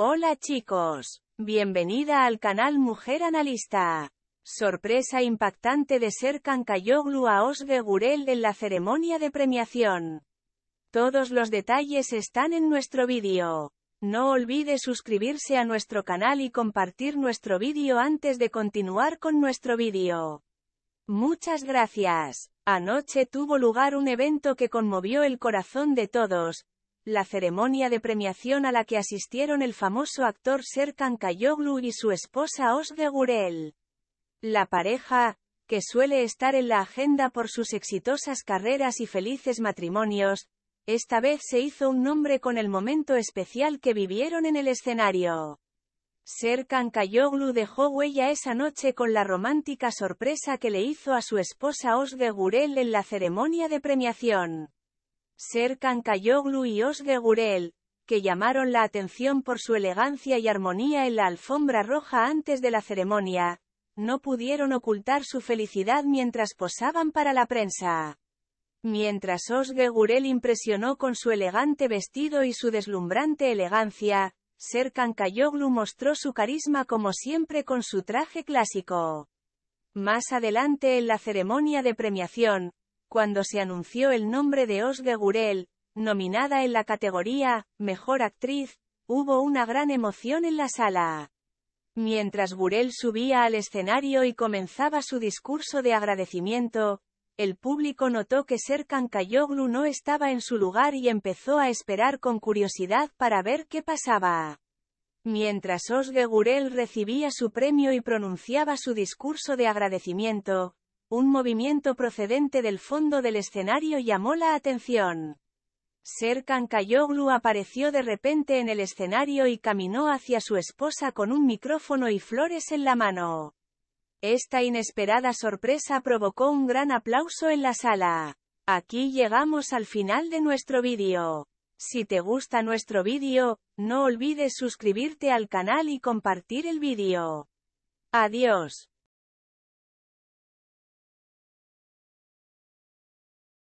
Hola chicos, bienvenida al canal Mujer Analista. Sorpresa impactante de ser Cancayoglu a Osve Gurel en la ceremonia de premiación. Todos los detalles están en nuestro vídeo. No olvide suscribirse a nuestro canal y compartir nuestro vídeo antes de continuar con nuestro vídeo. Muchas gracias. Anoche tuvo lugar un evento que conmovió el corazón de todos, la ceremonia de premiación a la que asistieron el famoso actor Serkan Kayoglu y su esposa Osde Gurel. La pareja, que suele estar en la agenda por sus exitosas carreras y felices matrimonios, esta vez se hizo un nombre con el momento especial que vivieron en el escenario. Serkan Kayoglu dejó huella esa noche con la romántica sorpresa que le hizo a su esposa Osde Gurel en la ceremonia de premiación. Serkan Kayoglu y Osge Gurel, que llamaron la atención por su elegancia y armonía en la alfombra roja antes de la ceremonia, no pudieron ocultar su felicidad mientras posaban para la prensa. Mientras Osge Gurel impresionó con su elegante vestido y su deslumbrante elegancia, Serkan Kayoglu mostró su carisma como siempre con su traje clásico. Más adelante en la ceremonia de premiación, cuando se anunció el nombre de Osge Gurel, nominada en la categoría Mejor Actriz, hubo una gran emoción en la sala. Mientras Gurel subía al escenario y comenzaba su discurso de agradecimiento, el público notó que Serkan Kayoglu no estaba en su lugar y empezó a esperar con curiosidad para ver qué pasaba. Mientras Osge Gurel recibía su premio y pronunciaba su discurso de agradecimiento, un movimiento procedente del fondo del escenario llamó la atención. Serkan Kayoglu apareció de repente en el escenario y caminó hacia su esposa con un micrófono y flores en la mano. Esta inesperada sorpresa provocó un gran aplauso en la sala. Aquí llegamos al final de nuestro vídeo. Si te gusta nuestro vídeo, no olvides suscribirte al canal y compartir el vídeo. Adiós.